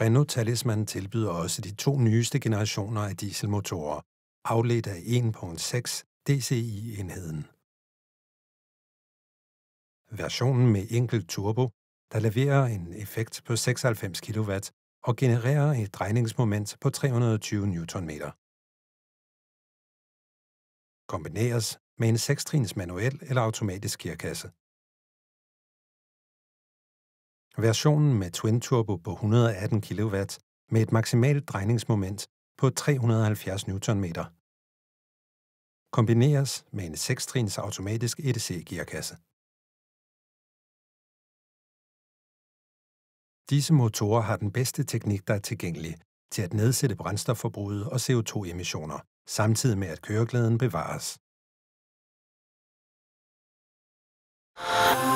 Renault Talisman tilbyder også de to nyeste generationer af dieselmotorer, afledt af 1.6 DCI-enheden. Versionen med enkelt turbo, der leverer en effekt på 96 kW og genererer et drejningsmoment på 320 Nm. Kombineres med en 6-trins manuel eller automatisk gearkasse. Versionen med twin turbo på 118 kW med et maksimalt drejningsmoment på 370 Nm. Kombineres med en 6-trins automatisk EDC-gearkasse. Disse motorer har den bedste teknik, der er tilgængelig til at nedsætte brændstofforbruget og CO2-emissioner, samtidig med at køreglæden bevares. Ah.